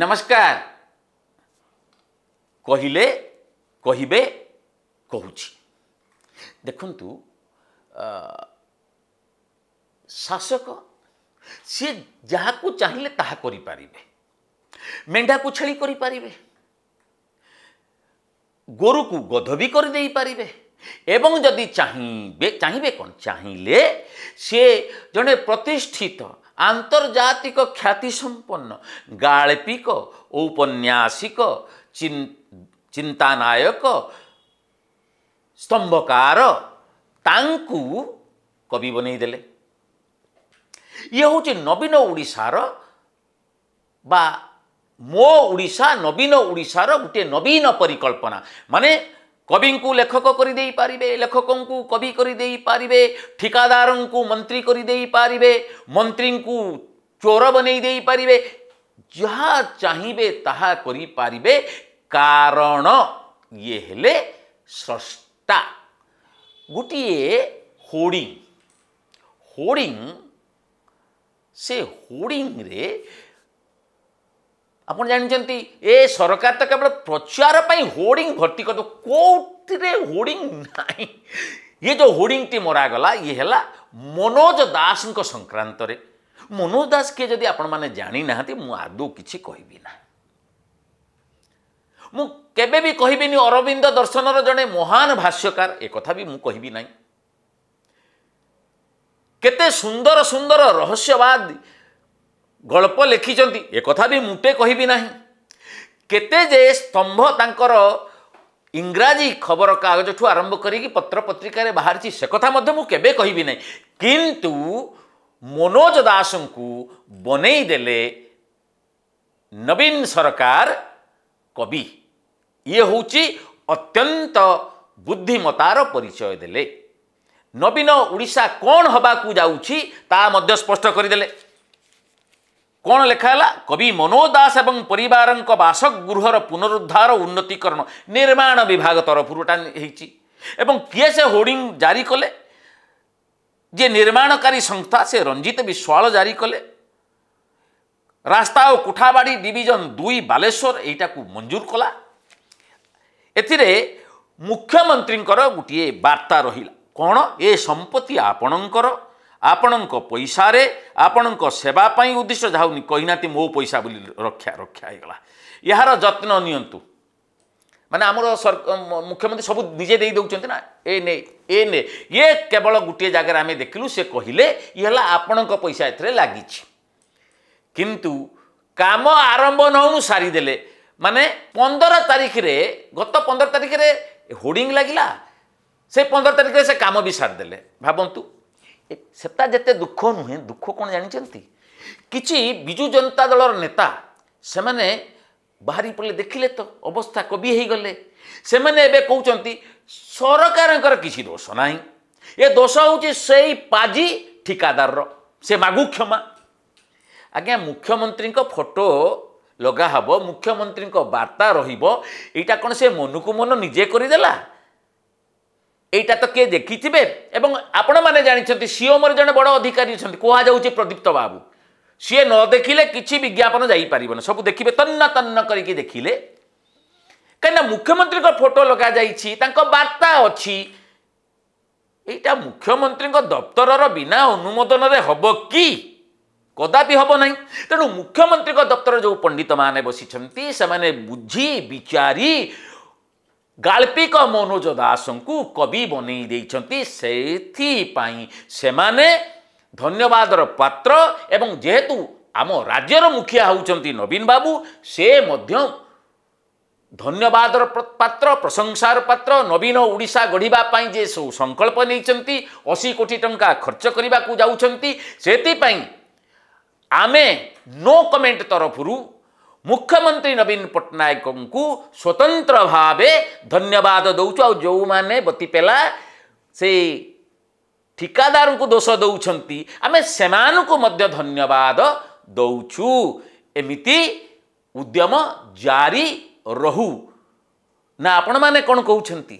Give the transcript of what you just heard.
ନମସ୍କାର କହିଲେ କହିବେ କହୁଛି ଦେଖନ୍ତୁ ଶାସକ ସିଏ ଯାହାକୁ ଚାହିଁଲେ ତାହା କରିପାରିବେ ମେଣ୍ଢାକୁ ଛେଳି କରିପାରିବେ ଗୋରୁକୁ ଗଧ ବି କରିଦେଇପାରିବେ ଏବଂ ଯଦି ଚାହିଁବେ ଚାହିଁବେ କ'ଣ ଚାହିଁଲେ ସିଏ ଜଣେ ପ୍ରତିଷ୍ଠିତ ଆନ୍ତର୍ଜାତିକ ଖ୍ୟାତି ସମ୍ପନ୍ନ ଗାଳ୍ପିକ ଔପନ୍ୟାସିକ ଚିନ୍ତାନାୟକ ସ୍ତମ୍ଭକାର ତାଙ୍କୁ କବି ବନେଇଦେଲେ ଇଏ ହେଉଛି ନବୀନ ଓଡ଼ିଶାର ବା ମୋ ଓଡ଼ିଶା ନବୀନ ଓଡ଼ିଶାର ଗୋଟିଏ ନବୀନ ପରିକଳ୍ପନା ମାନେ कवि को लेखक करें लेखक कवि करें ठिकादार को मंत्री करें मंत्री को चोर पारे जहा चाहिए पारे कारण ये स्रष्टा गोटे होर्डिंग होर्डिंग से होर्डिंग ଆପଣ ଜାଣିଛନ୍ତି ଏ ସରକାର ତ କେବଳ ପ୍ରଚାର ପାଇଁ ହୋର୍ଡିଂ ଭର୍ତ୍ତି କରିଦେବ କେଉଁଥିରେ ହୋର୍ଡିଂ ନାହିଁ ଇଏ ଯେଉଁ ହୋର୍ଡିଂଟି ମରାଗଲା ଇଏ ହେଲା ମନୋଜ ଦାସଙ୍କ ସଂକ୍ରାନ୍ତରେ ମନୋଜ ଦାସ କିଏ ଯଦି ଆପଣମାନେ ଜାଣିନାହାନ୍ତି ମୁଁ ଆଦୌ କିଛି କହିବି ନାହିଁ ମୁଁ କେବେ ବି କହିବିନି ଅରବିନ୍ଦ ଦର୍ଶନର ଜଣେ ମହାନ ଭାଷ୍ୟକାର ଏକଥା ବି ମୁଁ କହିବି ନାହିଁ କେତେ ସୁନ୍ଦର ସୁନ୍ଦର ରହସ୍ୟବାଦ ଗଳ୍ପ ଲେଖିଛନ୍ତି ଏ କଥା ବି ମୁଁ ତେ କହିବି ନାହିଁ କେତେ ଯେ ସ୍ତମ୍ଭ ତାଙ୍କର ଇଂରାଜୀ ଖବରକାଗଜଠୁ ଆରମ୍ଭ କରିକି ପତ୍ର ପତ୍ରିକାରେ ବାହାରିଛି ସେ କଥା ମଧ୍ୟ ମୁଁ କେବେ କହିବି ନାହିଁ କିନ୍ତୁ ମନୋଜ ଦାସଙ୍କୁ ବନେଇ ଦେଲେ ନବୀନ ସରକାର କବି ଇଏ ହେଉଛି ଅତ୍ୟନ୍ତ ବୁଦ୍ଧିମତାର ପରିଚୟ ଦେଲେ ନବୀନ ଓଡ଼ିଶା କ'ଣ ହେବାକୁ ଯାଉଛି ତାହା ମଧ୍ୟ ସ୍ପଷ୍ଟ କରିଦେଲେ କ'ଣ ଲେଖା ହେଲା କବି ମନୋଜ ଦାସ ଏବଂ ପରିବାରଙ୍କ ବାସଗୃହର ପୁନରୁଦ୍ଧାର ଉନ୍ନତିକରଣ ନିର୍ମାଣ ବିଭାଗ ତରଫରୁ ଏଟା ହେଇଛି ଏବଂ କିଏ ସେ ହୋର୍ଡ଼ିଂ ଜାରି କଲେ ଯିଏ ନିର୍ମାଣକାରୀ ସଂସ୍ଥା ସେ ରଞ୍ଜିତ ବିଶ୍ୱାଳ ଜାରି କଲେ ରାସ୍ତା ଓ କୋଠାବାଡ଼ି ଡିଭିଜନ ଦୁଇ ବାଲେଶ୍ୱର ଏଇଟାକୁ ମଞ୍ଜୁର କଲା ଏଥିରେ ମୁଖ୍ୟମନ୍ତ୍ରୀଙ୍କର ଗୋଟିଏ ବାର୍ତ୍ତା ରହିଲା କ'ଣ ଏ ସମ୍ପତ୍ତି ଆପଣଙ୍କର ଆପଣଙ୍କ ପଇସାରେ ଆପଣଙ୍କ ସେବା ପାଇଁ ଉଦ୍ଦିଷ୍ଟ ଯାଉନି କହିନାହାନ୍ତି ମୋ ପଇସା ବୋଲି ରକ୍ଷା ରକ୍ଷା ହୋଇଗଲା ଏହାର ଯତ୍ନ ନିଅନ୍ତୁ ମାନେ ଆମର ସର ମୁଖ୍ୟମନ୍ତ୍ରୀ ସବୁ ନିଜେ ଦେଇ ଦେଉଛନ୍ତି ନା ଏ ନେ ଏ ନେ ଇଏ କେବଳ ଗୋଟିଏ ଜାଗାରେ ଆମେ ଦେଖିଲୁ ସେ କହିଲେ ଇଏ ହେଲା ଆପଣଙ୍କ ପଇସା ଏଥିରେ ଲାଗିଛି କିନ୍ତୁ କାମ ଆରମ୍ଭ ନ ନହେଉ ସାରିଦେଲେ ମାନେ ପନ୍ଦର ତାରିଖରେ ଗତ ପନ୍ଦର ତାରିଖରେ ହୋର୍ଡ଼ିଂ ଲାଗିଲା ସେ ପନ୍ଦର ତାରିଖରେ ସେ କାମ ବି ସାରିଦେଲେ ଭାବନ୍ତୁ ସେଟା ଯେତେ ଦୁଃଖ ନୁହେଁ ଦୁଃଖ କ'ଣ ଜାଣିଛନ୍ତି କିଛି ବିଜୁ ଜନତା ଦଳର ନେତା ସେମାନେ ବାହାରି ପଡ଼ିଲେ ଦେଖିଲେ ତ ଅବସ୍ଥା କବି ହେଇଗଲେ ସେମାନେ ଏବେ କହୁଛନ୍ତି ସରକାରଙ୍କର କିଛି ଦୋଷ ନାହିଁ ଏ ଦୋଷ ହେଉଛି ସେଇ ପାଜି ଠିକାଦାରର ସେ ମାଗୁ କ୍ଷମା ଆଜ୍ଞା ମୁଖ୍ୟମନ୍ତ୍ରୀଙ୍କ ଫଟୋ ଲଗାହେବ ମୁଖ୍ୟମନ୍ତ୍ରୀଙ୍କ ବାର୍ତ୍ତା ରହିବ ଏଇଟା କ'ଣ ସେ ମନକୁ ମନ ନିଜେ କରିଦେଲା এইটা তো কে দেখিথিবে এবং আপনার জাঁচান সিও মোর জন বড় অধিকারী অনেক কুহযাচ্ছে প্রদীপ্ত বাবু সি ন দেখিলে কিছু বিজ্ঞাপন যাইপার না সব দেখবে তন্ন তন্ন করিকি দেখিলে কেন মুখ্যমন্ত্রী ফটো লগা যাই বার্তা অছি এইটা মুখ্যমন্ত্রী দপ্তরর বিনা অনুমোদনরে হব কি কদাপি হব না তেমন মুখ্যমন্ত্রী দপ্তর যে পণ্ডিত মানে বসিছেন সে বুঝি বিচারি ଗାଳ୍ପିକ ମନୋଜ ଦାସଙ୍କୁ କବି ବନେଇ ଦେଇଛନ୍ତି ସେଥିପାଇଁ ସେମାନେ ଧନ୍ୟବାଦର ପାତ୍ର ଏବଂ ଯେହେତୁ ଆମ ରାଜ୍ୟର ମୁଖିଆ ହେଉଛନ୍ତି ନବୀନ ବାବୁ ସେ ମଧ୍ୟ ଧନ୍ୟବାଦର ପାତ୍ର ପ୍ରଶଂସାର ପାତ୍ର ନବୀନ ଓଡ଼ିଶା ଗଢ଼ିବା ପାଇଁ ଯେ ସବୁ ସଂକଳ୍ପ ନେଇଛନ୍ତି ଅଶୀ କୋଟି ଟଙ୍କା ଖର୍ଚ୍ଚ କରିବାକୁ ଯାଉଛନ୍ତି ସେଥିପାଇଁ ଆମେ ନୋ କମେଣ୍ଟ ତରଫରୁ मुख्यमंत्री नवीन पट्टनायक स्वतंत्र भाव धन्यवाद दौचु आ जो मैंने बती बतीपेला से ठिकादार को दोष दौरान आम से धन्यवाद दौचु एमती उद्यम जारी रहू ना आपण मैने कौन कौन